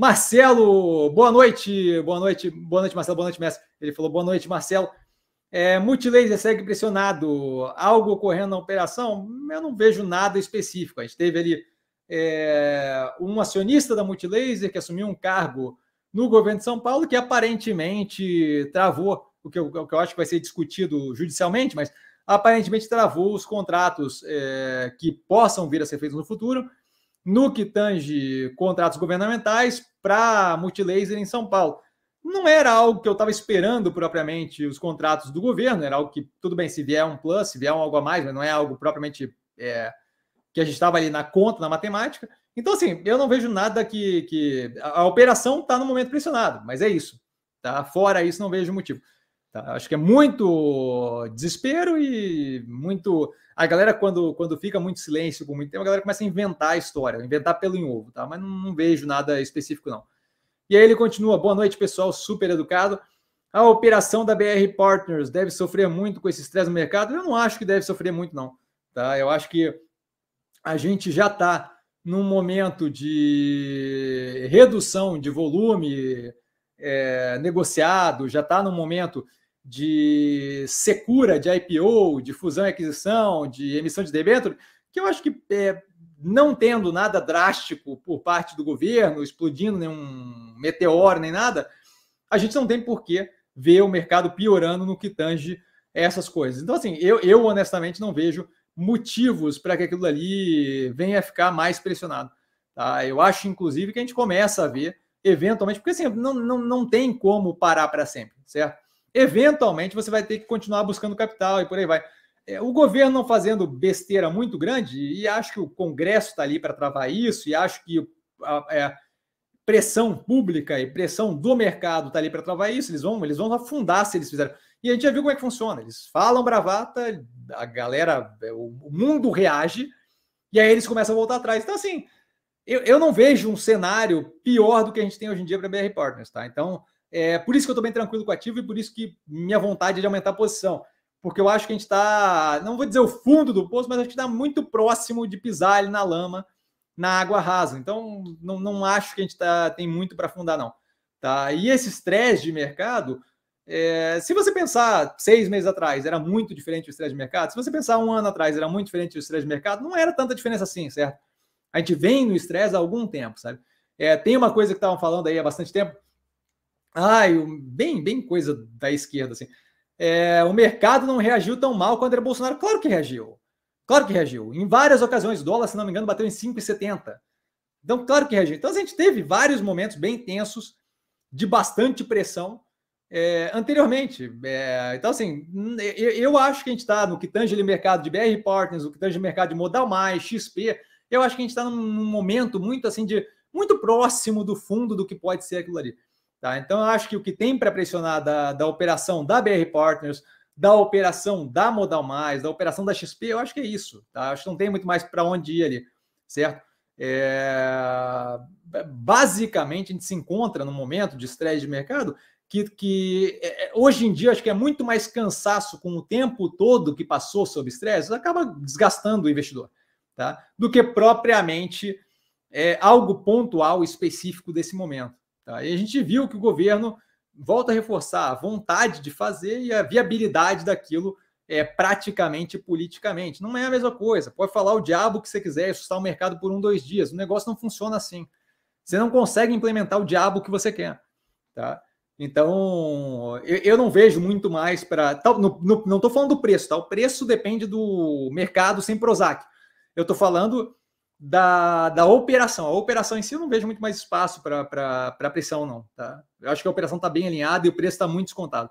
Marcelo, boa noite, boa noite, boa noite, Marcelo, boa noite, mestre. Ele falou boa noite, Marcelo. É, Multilaser segue pressionado, algo ocorrendo na operação? Eu não vejo nada específico. A gente teve ali é, um acionista da Multilaser que assumiu um cargo no governo de São Paulo que aparentemente travou, o que eu, o que eu acho que vai ser discutido judicialmente, mas aparentemente travou os contratos é, que possam vir a ser feitos no futuro no que tange contratos governamentais para multilaser em São Paulo. Não era algo que eu estava esperando propriamente os contratos do governo, era algo que, tudo bem, se vier um plus, se vier um algo a mais, mas não é algo propriamente é, que a gente estava ali na conta, na matemática. Então, assim, eu não vejo nada que. que a operação está no momento pressionado, mas é isso. Tá? Fora isso, não vejo motivo. Tá? Acho que é muito desespero e muito. A galera, quando, quando fica muito silêncio por muito tempo, a galera começa a inventar a história, inventar pelo em ovo, tá? Mas não, não vejo nada específico, não. E aí ele continua: boa noite, pessoal, super educado. A operação da BR Partners deve sofrer muito com esse estresse no mercado? Eu não acho que deve sofrer muito, não. Tá? Eu acho que a gente já está num momento de redução de volume é, negociado, já está num momento de secura, de IPO, de fusão e aquisição, de emissão de debênture, que eu acho que é, não tendo nada drástico por parte do governo, explodindo nenhum meteoro nem nada, a gente não tem por que ver o mercado piorando no que tange essas coisas. Então, assim, eu, eu honestamente não vejo motivos para que aquilo ali venha ficar mais pressionado. Tá? Eu acho, inclusive, que a gente começa a ver, eventualmente, porque assim, não, não, não tem como parar para sempre, certo? eventualmente você vai ter que continuar buscando capital e por aí vai. É, o governo não fazendo besteira muito grande, e acho que o Congresso está ali para travar isso, e acho que a, a é, pressão pública e pressão do mercado está ali para travar isso, eles vão, eles vão afundar se eles fizerem. E a gente já viu como é que funciona. Eles falam bravata, a galera, é, o mundo reage, e aí eles começam a voltar atrás. Então, assim, eu, eu não vejo um cenário pior do que a gente tem hoje em dia para BR Partners, tá? Então, é por isso que eu estou bem tranquilo com o ativo e por isso que minha vontade é de aumentar a posição. Porque eu acho que a gente está, não vou dizer o fundo do poço, mas a gente está muito próximo de pisar ali na lama, na água rasa. Então, não, não acho que a gente tá, tem muito para afundar, não. Tá? E esse estresse de mercado, é, se você pensar seis meses atrás, era muito diferente o estresse de mercado. Se você pensar um ano atrás, era muito diferente o estresse de mercado. Não era tanta diferença assim, certo? A gente vem no estresse há algum tempo, sabe? É, tem uma coisa que estavam falando aí há bastante tempo, Ai, bem, bem coisa da esquerda, assim. É, o mercado não reagiu tão mal quanto era Bolsonaro. Claro que reagiu. Claro que reagiu. Em várias ocasiões, o dólar, se não me engano, bateu em 5,70. Então, claro que reagiu. Então, a gente teve vários momentos bem tensos, de bastante pressão é, anteriormente. É, então, assim, eu, eu, acho que a gente está no que tange de mercado de BR Partners, no que tange de mercado de Modal Mais, XP. Eu acho que a gente está num, num momento muito assim de muito próximo do fundo do que pode ser aquilo ali. Tá? Então, eu acho que o que tem para pressionar da, da operação da BR Partners, da operação da Modal Mais, da operação da XP, eu acho que é isso. Tá? Acho que não tem muito mais para onde ir ali, certo? É... Basicamente, a gente se encontra no momento de estresse de mercado que, que é, é hoje em dia acho que é muito mais cansaço com o tempo todo que passou sob estresse, acaba desgastando o investidor, tá? do que propriamente é, algo pontual específico desse momento. Tá? E a gente viu que o governo volta a reforçar a vontade de fazer e a viabilidade daquilo é, praticamente politicamente. Não é a mesma coisa. Pode falar o diabo que você quiser, assustar o mercado por um, dois dias. O negócio não funciona assim. Você não consegue implementar o diabo que você quer. Tá? Então, eu, eu não vejo muito mais para. Tá, não estou falando do preço, tá? O preço depende do mercado sem Prozac. Eu estou falando da, da operação. A operação em si eu não vejo muito mais espaço para pressão, não. Tá? Eu acho que a operação está bem alinhada e o preço está muito descontado.